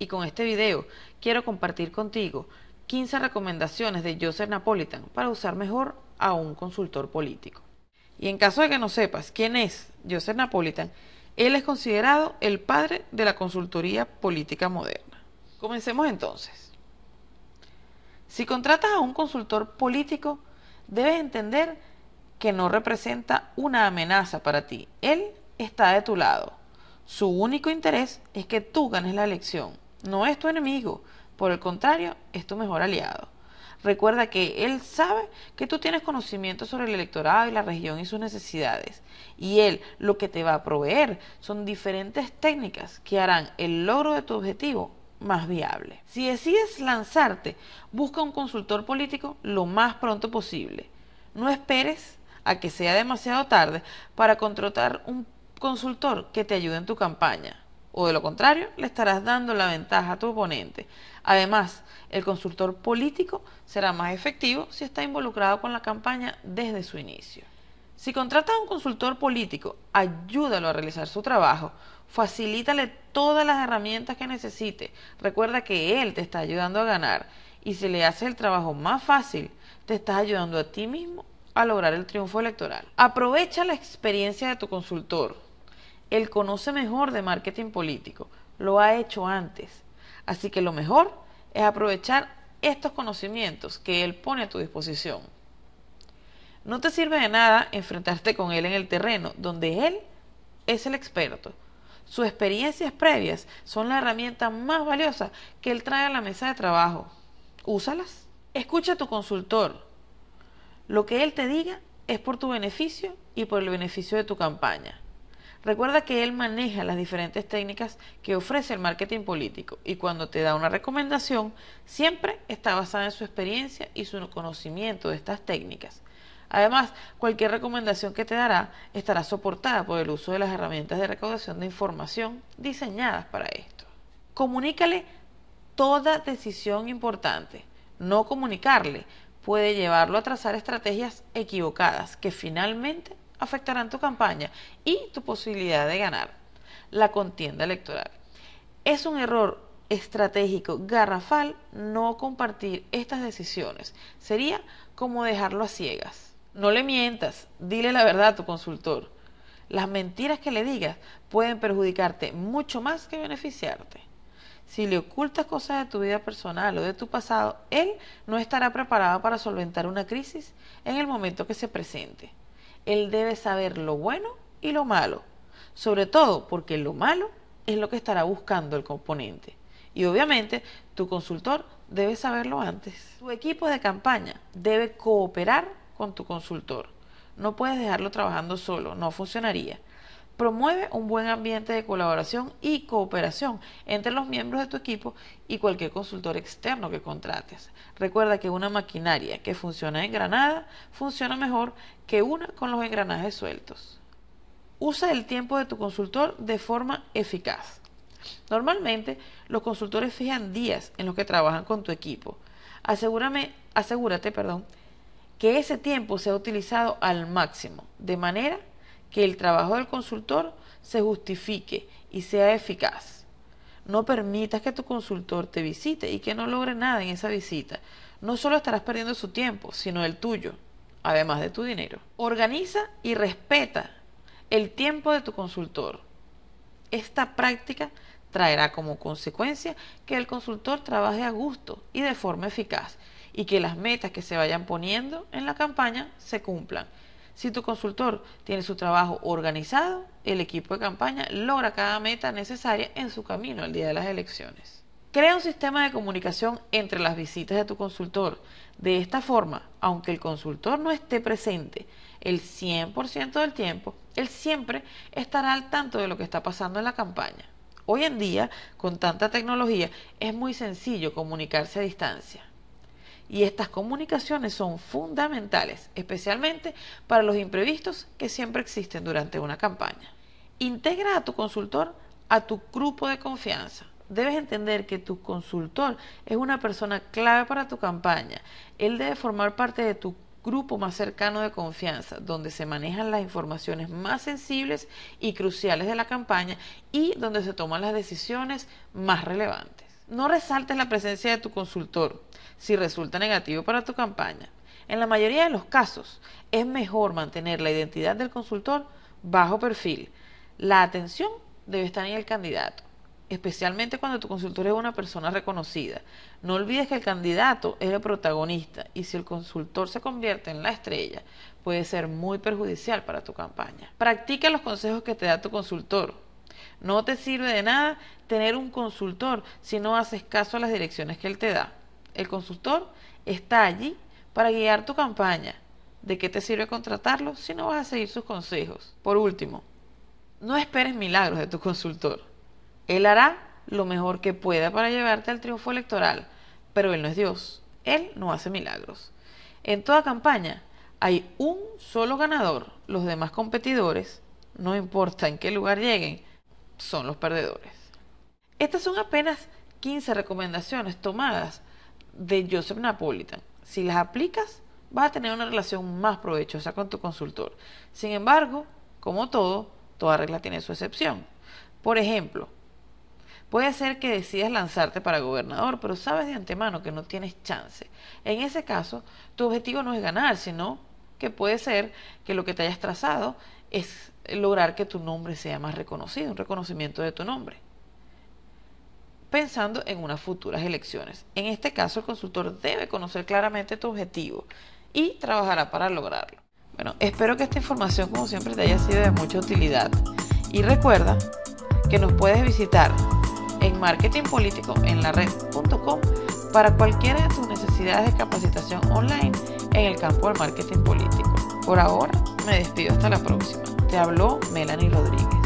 y con este video quiero compartir contigo 15 recomendaciones de Joseph Napolitan para usar mejor a un consultor político. Y en caso de que no sepas quién es Joseph Napolitan, él es considerado el padre de la consultoría política moderna. Comencemos entonces. Si contratas a un consultor político, debes entender que no representa una amenaza para ti. Él está de tu lado su único interés es que tú ganes la elección. No es tu enemigo, por el contrario, es tu mejor aliado. Recuerda que él sabe que tú tienes conocimiento sobre el electorado y la región y sus necesidades. Y él lo que te va a proveer son diferentes técnicas que harán el logro de tu objetivo más viable. Si decides lanzarte, busca un consultor político lo más pronto posible. No esperes a que sea demasiado tarde para contratar un consultor que te ayude en tu campaña o de lo contrario le estarás dando la ventaja a tu oponente. Además, el consultor político será más efectivo si está involucrado con la campaña desde su inicio. Si contratas a un consultor político, ayúdalo a realizar su trabajo, facilítale todas las herramientas que necesite, recuerda que él te está ayudando a ganar y si le haces el trabajo más fácil, te estás ayudando a ti mismo a lograr el triunfo electoral. Aprovecha la experiencia de tu consultor, él conoce mejor de marketing político, lo ha hecho antes. Así que lo mejor es aprovechar estos conocimientos que Él pone a tu disposición. No te sirve de nada enfrentarte con Él en el terreno donde Él es el experto. Sus experiencias previas son la herramienta más valiosa que Él trae a la mesa de trabajo. Úsalas. Escucha a tu consultor. Lo que Él te diga es por tu beneficio y por el beneficio de tu campaña. Recuerda que él maneja las diferentes técnicas que ofrece el marketing político y cuando te da una recomendación, siempre está basada en su experiencia y su conocimiento de estas técnicas. Además, cualquier recomendación que te dará estará soportada por el uso de las herramientas de recaudación de información diseñadas para esto. Comunícale toda decisión importante. No comunicarle puede llevarlo a trazar estrategias equivocadas que finalmente afectarán tu campaña y tu posibilidad de ganar la contienda electoral. Es un error estratégico garrafal no compartir estas decisiones. Sería como dejarlo a ciegas. No le mientas, dile la verdad a tu consultor. Las mentiras que le digas pueden perjudicarte mucho más que beneficiarte. Si le ocultas cosas de tu vida personal o de tu pasado, él no estará preparado para solventar una crisis en el momento que se presente él debe saber lo bueno y lo malo, sobre todo porque lo malo es lo que estará buscando el componente. Y obviamente tu consultor debe saberlo antes. Tu equipo de campaña debe cooperar con tu consultor. No puedes dejarlo trabajando solo, no funcionaría. Promueve un buen ambiente de colaboración y cooperación entre los miembros de tu equipo y cualquier consultor externo que contrates. Recuerda que una maquinaria que funciona engranada funciona mejor que una con los engranajes sueltos. Usa el tiempo de tu consultor de forma eficaz. Normalmente los consultores fijan días en los que trabajan con tu equipo. asegúrate perdón, que ese tiempo sea utilizado al máximo, de manera que el trabajo del consultor se justifique y sea eficaz. No permitas que tu consultor te visite y que no logre nada en esa visita. No solo estarás perdiendo su tiempo, sino el tuyo, además de tu dinero. Organiza y respeta el tiempo de tu consultor. Esta práctica traerá como consecuencia que el consultor trabaje a gusto y de forma eficaz y que las metas que se vayan poniendo en la campaña se cumplan si tu consultor tiene su trabajo organizado, el equipo de campaña logra cada meta necesaria en su camino al día de las elecciones. Crea un sistema de comunicación entre las visitas de tu consultor. De esta forma, aunque el consultor no esté presente el 100% del tiempo, él siempre estará al tanto de lo que está pasando en la campaña. Hoy en día, con tanta tecnología, es muy sencillo comunicarse a distancia. Y estas comunicaciones son fundamentales, especialmente para los imprevistos que siempre existen durante una campaña. Integra a tu consultor a tu grupo de confianza. Debes entender que tu consultor es una persona clave para tu campaña. Él debe formar parte de tu grupo más cercano de confianza, donde se manejan las informaciones más sensibles y cruciales de la campaña y donde se toman las decisiones más relevantes. No resaltes la presencia de tu consultor si resulta negativo para tu campaña. En la mayoría de los casos, es mejor mantener la identidad del consultor bajo perfil. La atención debe estar en el candidato, especialmente cuando tu consultor es una persona reconocida. No olvides que el candidato es el protagonista y si el consultor se convierte en la estrella, puede ser muy perjudicial para tu campaña. Practica los consejos que te da tu consultor no te sirve de nada tener un consultor si no haces caso a las direcciones que él te da. El consultor está allí para guiar tu campaña. ¿De qué te sirve contratarlo si no vas a seguir sus consejos? Por último, no esperes milagros de tu consultor. Él hará lo mejor que pueda para llevarte al triunfo electoral, pero Él no es Dios. Él no hace milagros. En toda campaña hay un solo ganador. Los demás competidores, no importa en qué lugar lleguen, son los perdedores. Estas son apenas 15 recomendaciones tomadas de Joseph Napolitan. Si las aplicas, vas a tener una relación más provechosa con tu consultor. Sin embargo, como todo, toda regla tiene su excepción. Por ejemplo, puede ser que decidas lanzarte para gobernador, pero sabes de antemano que no tienes chance. En ese caso, tu objetivo no es ganar, sino que puede ser que lo que te hayas trazado es lograr que tu nombre sea más reconocido, un reconocimiento de tu nombre, pensando en unas futuras elecciones. En este caso, el consultor debe conocer claramente tu objetivo y trabajará para lograrlo. Bueno, espero que esta información, como siempre, te haya sido de mucha utilidad. Y recuerda que nos puedes visitar en marketingpoliticoenlared.com en la red.com para cualquiera de tus necesidades de capacitación online en el campo del marketing político. Por ahora, me despido hasta la próxima habló Melanie Rodríguez.